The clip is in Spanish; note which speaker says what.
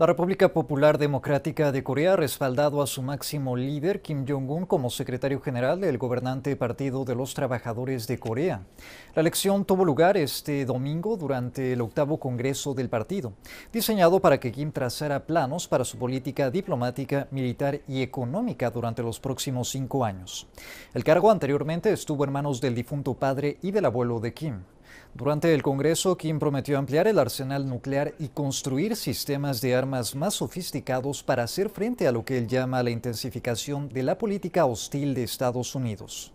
Speaker 1: La República Popular Democrática de Corea ha respaldado a su máximo líder Kim Jong-un como secretario general del gobernante Partido de los Trabajadores de Corea. La elección tuvo lugar este domingo durante el octavo Congreso del partido, diseñado para que Kim trazara planos para su política diplomática, militar y económica durante los próximos cinco años. El cargo anteriormente estuvo en manos del difunto padre y del abuelo de Kim. Durante el Congreso, Kim prometió ampliar el arsenal nuclear y construir sistemas de armas más sofisticados para hacer frente a lo que él llama la intensificación de la política hostil de Estados Unidos.